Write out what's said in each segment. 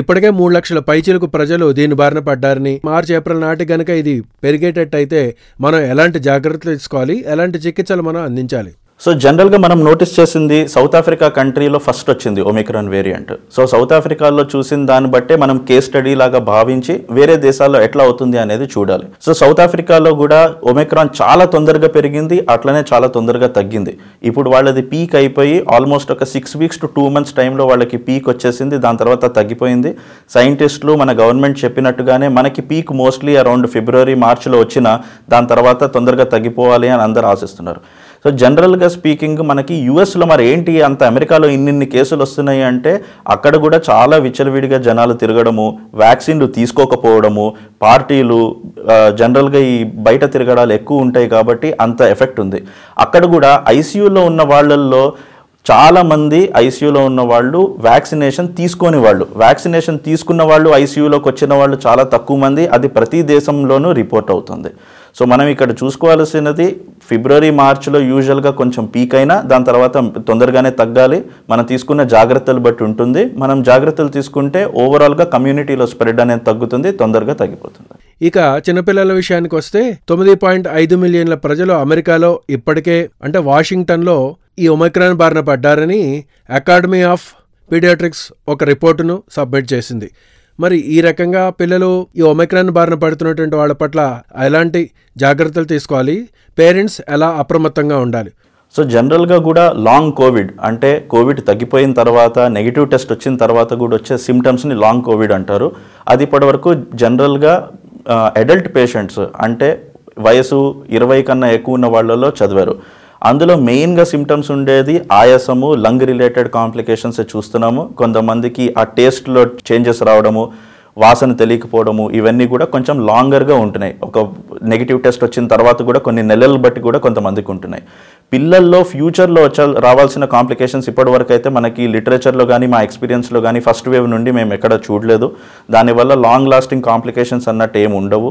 ఇప్పటికే మూడు లక్షల పైచీలకు ప్రజలు దీని బారిన పడ్డారని మార్చి ఏప్రిల్ నాటి గనక ఇది పెరిగేటట్టయితే మనం ఎలాంటి జాగ్రత్తలు తీసుకోవాలి ఎలాంటి చికిత్సలు మనం అందించాలి సో జనరల్గా మనం నోటీస్ చేసింది సౌత్ ఆఫ్రికా కంట్రీలో ఫస్ట్ వచ్చింది ఒమిక్రాన్ వేరియంట్ సో సౌత్ ఆఫ్రికాలో చూసిన దాన్ని బట్టే మనం కేస్ స్టడీ లాగా భావించి వేరే దేశాల్లో ఎట్లా అవుతుంది అనేది చూడాలి సో సౌత్ ఆఫ్రికాలో కూడా ఒమిక్రాన్ చాలా తొందరగా పెరిగింది అట్లనే చాలా తొందరగా తగ్గింది ఇప్పుడు వాళ్ళది పీక్ అయిపోయి ఆల్మోస్ట్ ఒక six weeks to two months టైంలో వాళ్ళకి పీక్ వచ్చేసింది దాని తర్వాత తగ్గిపోయింది సైంటిస్టులు మన గవర్నమెంట్ చెప్పినట్టుగానే మనకి పీక్ మోస్ట్లీ అరౌండ్ ఫిబ్రవరి మార్చిలో వచ్చిన దాని తర్వాత తొందరగా తగ్గిపోవాలి అని అందరు ఆశిస్తున్నారు సో జనరల్గా స్పీకింగ్ మనకి యుఎస్లో మరి ఏంటి అంత అమెరికాలో ఇన్నిన్ని కేసులు వస్తున్నాయి అంటే అక్కడ కూడా చాలా విచ్చలవిడిగా జనాలు తిరగడము వ్యాక్సిన్లు తీసుకోకపోవడము పార్టీలు జనరల్గా ఈ బయట తిరగడాలు ఎక్కువ ఉంటాయి కాబట్టి అంత ఎఫెక్ట్ ఉంది అక్కడ కూడా ఐసీయూలో ఉన్న వాళ్ళల్లో చాలామంది ఐసీయూలో ఉన్న వాళ్ళు వ్యాక్సినేషన్ తీసుకొని వాళ్ళు వ్యాక్సినేషన్ తీసుకున్న వాళ్ళు ఐసీయూలోకి వచ్చిన వాళ్ళు చాలా తక్కువ మంది అది ప్రతి దేశంలోనూ రిపోర్ట్ అవుతుంది సో మనం ఇక్కడ చూసుకోవాల్సినది ఫిబ్రవరి మార్చిలో యూజువల్గా కొంచెం పీక్ అయినా దాని తర్వాత తొందరగానే తగ్గాలి మనం తీసుకున్న జాగ్రత్తలు బట్టి ఉంటుంది మనం జాగ్రత్తలు తీసుకుంటే ఓవరాల్గా కమ్యూనిటీలో స్ప్రెడ్ అనేది తగ్గుతుంది తొందరగా తగ్గిపోతుంది ఇక చిన్నపిల్లల విషయానికి వస్తే తొమ్మిది పాయింట్ ఐదు మిలియన్ల ప్రజలు అమెరికాలో ఇప్పటికే అంటే వాషింగ్టన్లో ఈ ఒమైక్రాన్ బారిన పడ్డారని అకాడమీ ఆఫ్ పీడియాట్రిక్స్ ఒక రిపోర్టును సబ్మిట్ చేసింది మరి ఈ రకంగా పిల్లలు ఈ ఒమైక్రాన్ బారిన పడుతున్నటువంటి వాళ్ళ పట్ల ఎలాంటి జాగ్రత్తలు తీసుకోవాలి పేరెంట్స్ ఎలా అప్రమత్తంగా ఉండాలి సో జనరల్గా కూడా లాంగ్ కోవిడ్ అంటే కోవిడ్ తగ్గిపోయిన తర్వాత నెగిటివ్ టెస్ట్ వచ్చిన తర్వాత కూడా వచ్చే సిమ్టమ్స్ని లాంగ్ కోవిడ్ అంటారు అది ఇప్పటివరకు జనరల్గా అడల్ట్ పేషెంట్స్ అంటే వయసు ఇరవై కన్నా ఎక్కువ ఉన్న వాళ్ళలో చదివారు అందులో మెయిన్గా సిమ్టమ్స్ ఉండేది ఆయాసము లంగ్ రిలేటెడ్ కాంప్లికేషన్స్ చూస్తున్నాము కొంతమందికి ఆ టేస్ట్లో చేంజెస్ రావడము వాసన తెలియకపోవడము ఇవన్నీ కూడా కొంచెం లాంగర్గా ఉంటున్నాయి ఒక నెగిటివ్ టెస్ట్ వచ్చిన తర్వాత కూడా కొన్ని నెలలు బట్టి కూడా కొంతమందికి ఉంటున్నాయి పిల్లల్లో ఫ్యూచర్లో వచ్చా రావాల్సిన కాంప్లికేషన్స్ ఇప్పటివరకు అయితే మనకి లిటరేచర్లో కానీ మా ఎక్స్పీరియన్స్లో కానీ ఫస్ట్ వేవ్ నుండి మేము ఎక్కడ చూడలేదు దానివల్ల లాంగ్ లాస్టింగ్ కాంప్లికేషన్స్ అన్నట్టు ఏమి ఉండవు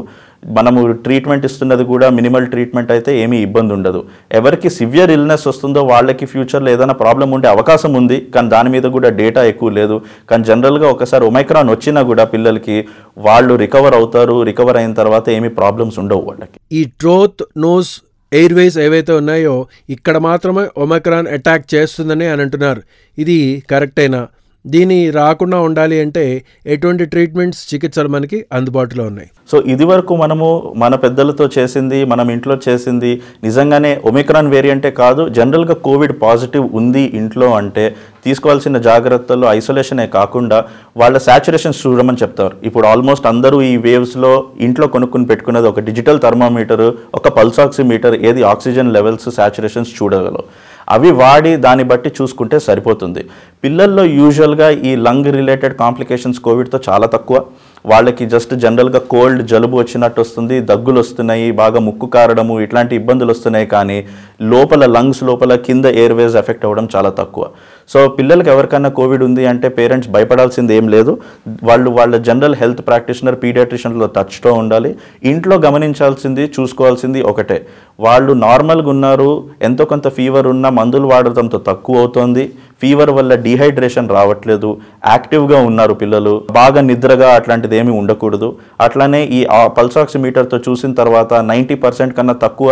మనము ట్రీట్మెంట్ ఇస్తున్నది కూడా మినిమల్ ట్రీట్మెంట్ అయితే ఏమీ ఇబ్బంది ఉండదు ఎవరికి సివియర్ ఇల్నెస్ వస్తుందో వాళ్ళకి ఫ్యూచర్లో ఏదైనా ప్రాబ్లం ఉండే అవకాశం ఉంది కానీ దాని మీద కూడా డేటా ఎక్కువ లేదు కానీ జనరల్గా ఒకసారి ఒమైక్రాన్ వచ్చినా కూడా పిల్లలకి వాళ్ళు రికవర్ అవుతారు రికవర్ అయిన తర్వాత ఏమీ ప్రాబ్లమ్స్ ఉండవు వాళ్ళకి ఈ ట్రోత్ నోస్ ఎయిర్వేస్ ఏవైతే ఉన్నాయో ఇక్కడ మాత్రమే ఒమక్రాన్ అటాక్ చేస్తుందని అని అంటున్నారు ఇది కరెక్టేనా దీని రాకుండా ఉండాలి అంటే ఎటువంటి ట్రీట్మెంట్స్ చికిత్సలు మనకి అందుబాటులో ఉన్నాయి సో ఇది వరకు మనము మన పెద్దలతో చేసింది మనం ఇంట్లో చేసింది నిజంగానే ఒమిక్రాన్ వేరియంటే కాదు జనరల్గా కోవిడ్ పాజిటివ్ ఉంది ఇంట్లో అంటే తీసుకోవాల్సిన జాగ్రత్తలు ఐసోలేషనే కాకుండా వాళ్ళ శాచురేషన్స్ చూడమని చెప్తారు ఇప్పుడు ఆల్మోస్ట్ అందరూ ఈ వేవ్స్లో ఇంట్లో కొనుక్కుని పెట్టుకున్నది ఒక డిజిటల్ థర్మామీటర్ ఒక పల్స్ ఆక్సిమీటర్ ఏది ఆక్సిజన్ లెవెల్స్ శాచురేషన్స్ చూడగలవు అవి వాడి దాన్ని బట్టి చూసుకుంటే సరిపోతుంది పిల్లల్లో యూజువల్గా ఈ లంగ్ రిలేటెడ్ కాంప్లికేషన్స్ కోవిడ్తో చాలా తక్కువ వాళ్ళకి జస్ట్ జనరల్గా కోల్డ్ జలుబు వచ్చినట్టు వస్తుంది దగ్గులు వస్తున్నాయి బాగా ముక్కు కారడము ఇట్లాంటి ఇబ్బందులు వస్తున్నాయి కానీ లోపల లంగ్స్ లోపల కింద ఎయిర్వేస్ ఎఫెక్ట్ అవ్వడం చాలా తక్కువ సో పిల్లలకి ఎవరికైనా కోవిడ్ ఉంది అంటే పేరెంట్స్ భయపడాల్సింది ఏం లేదు వాళ్ళు వాళ్ళ జనరల్ హెల్త్ ప్రాక్టీషనర్ పీడియాట్రిషియన్లో తచ్చుతో ఉండాలి ఇంట్లో గమనించాల్సింది చూసుకోవాల్సింది ఒకటే వాళ్ళు నార్మల్గా ఉన్నారు ఎంతో కొంత ఫీవర్ ఉన్న మందులు వాడటంతో తక్కువ అవుతోంది ఫీవర్ వల్ల డీహైడ్రేషన్ రావట్లేదు యాక్టివ్గా ఉన్నారు పిల్లలు బాగా నిద్రగా అట్లాంటిది ఏమీ ఉండకూడదు అట్లానే ఈ పల్స్ ఆక్సిమీటర్తో చూసిన తర్వాత నైంటీ పర్సెంట్ కన్నా తక్కువ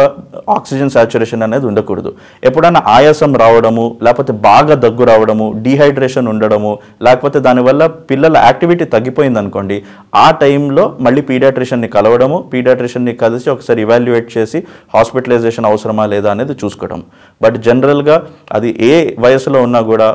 ఆక్సిజన్ సాచురేషన్ అనేది ఉండకూడదు ఎప్పుడైనా ఆయాసం రావడము లేకపోతే బాగా దగ్గు రావడము డీహైడ్రేషన్ ఉండడము లేకపోతే దానివల్ల పిల్లల యాక్టివిటీ తగ్గిపోయింది అనుకోండి ఆ టైంలో మళ్ళీ పీడియాట్రిషియన్ని కలవడము పీడియాట్రిషియన్ని కలిసి ఒకసారి ఇవాల్యుయేట్ చేసి హాస్పిటలైజేషన్ అవసరమా లేదా అనేది చూసుకోవడం బట్ జనరల్గా అది ఏ వయసులో ఉన్నా కూడా కూడా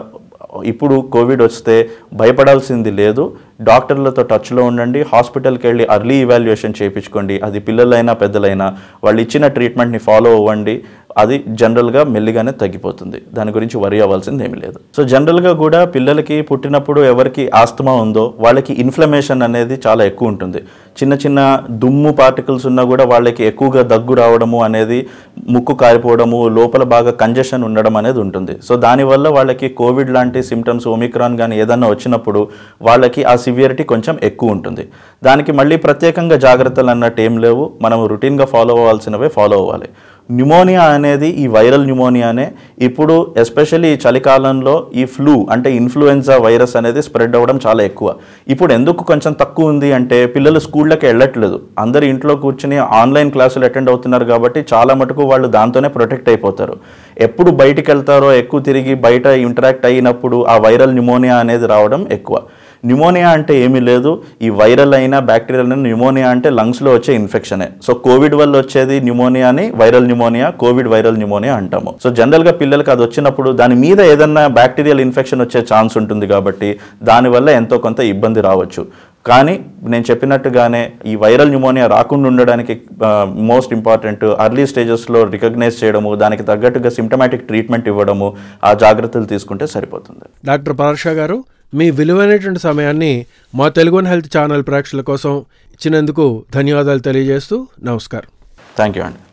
ఇప్పుడు కోవిడ్ వస్తే భయపడాల్సింది లేదు డాక్టర్లతో టచ్లో ఉండండి హాస్పిటల్కి వెళ్ళి అర్లీ ఇవాల్యుయేషన్ చేయించుకోండి అది పిల్లలైనా పెద్దలైనా వాళ్ళు ఇచ్చిన ట్రీట్మెంట్ని ఫాలో అవ్వండి అది జనరల్గా మెల్లిగానే తగ్గిపోతుంది దాని గురించి వరి అవ్వాల్సింది ఏమీ లేదు సో జనరల్గా కూడా పిల్లలకి పుట్టినప్పుడు ఎవరికి ఆస్తమా ఉందో వాళ్ళకి ఇన్ఫ్లమేషన్ అనేది చాలా ఎక్కువ ఉంటుంది చిన్న చిన్న దుమ్ము పార్టికల్స్ ఉన్నా కూడా వాళ్ళకి ఎక్కువగా దగ్గు రావడము అనేది ముక్కు కారిపోవడము లోపల బాగా కంజెషన్ ఉండడం అనేది ఉంటుంది సో దానివల్ల వాళ్ళకి కోవిడ్ లాంటి సిమ్టమ్స్ ఒమిక్రాన్ కానీ ఏదన్నా వచ్చినప్పుడు వాళ్ళకి ఆ సివియరిటీ కొంచెం ఎక్కువ ఉంటుంది దానికి మళ్ళీ ప్రత్యేకంగా జాగ్రత్తలు అన్నట్టు ఏం లేవు మనం రొటీన్గా ఫాలో అవ్వాల్సినవే ఫాలో అవ్వాలి న్యూమోనియా అనేది ఈ వైరల్ న్యూమోనియానే ఇప్పుడు ఎస్పెషల్లీ ఈ చలికాలంలో ఈ ఫ్లూ అంటే ఇన్ఫ్లుయెన్జా వైరస్ అనేది స్ప్రెడ్ అవ్వడం చాలా ఎక్కువ ఇప్పుడు ఎందుకు కొంచెం తక్కువ ఉంది అంటే పిల్లలు స్కూళ్ళకి వెళ్ళట్లేదు అందరు ఇంట్లో కూర్చుని ఆన్లైన్ క్లాసులు అటెండ్ అవుతున్నారు కాబట్టి చాలా మటుకు వాళ్ళు దాంతోనే ప్రొటెక్ట్ అయిపోతారు ఎప్పుడు బయటికి వెళ్తారో ఎక్కువ తిరిగి బయట ఇంటరాక్ట్ అయినప్పుడు ఆ వైరల్ న్యూమోనియా అనేది రావడం ఎక్కువ న్యూమోనియా అంటే ఏమీ లేదు ఈ వైరల్ అయినా బ్యాక్టీరియల్ అయినా న్యూమోనియా అంటే లంగ్స్లో వచ్చే ఇన్ఫెక్షనే సో కోవిడ్ వల్ల వచ్చేది న్యూమోనియాని viral pneumonia Covid viral pneumonia అంటాము సో జనరల్గా పిల్లలకి అది వచ్చినప్పుడు దాని మీద ఏదన్నా బ్యాక్టీరియల్ ఇన్ఫెక్షన్ వచ్చే ఛాన్స్ ఉంటుంది కాబట్టి దానివల్ల ఎంతో కొంత ఇబ్బంది రావచ్చు కానీ నేను చెప్పినట్టుగానే ఈ వైరల్ న్యూమోనియా రాకుండా ఉండడానికి మోస్ట్ ఇంపార్టెంట్ అర్లీ స్టేజెస్లో రికగ్నైజ్ చేయడము దానికి తగ్గట్టుగా సిమ్టమాటిక్ ట్రీట్మెంట్ ఇవ్వడము ఆ జాగ్రత్తలు తీసుకుంటే సరిపోతుంది డాక్టర్ పరాషా గారు మీ విలువైనటువంటి సమయాన్ని మా తెలుగు హెల్త్ ఛానల్ ప్రేక్షకుల కోసం ఇచ్చినందుకు ధన్యవాదాలు తెలియజేస్తూ నమస్కారం థ్యాంక్ యూ అండి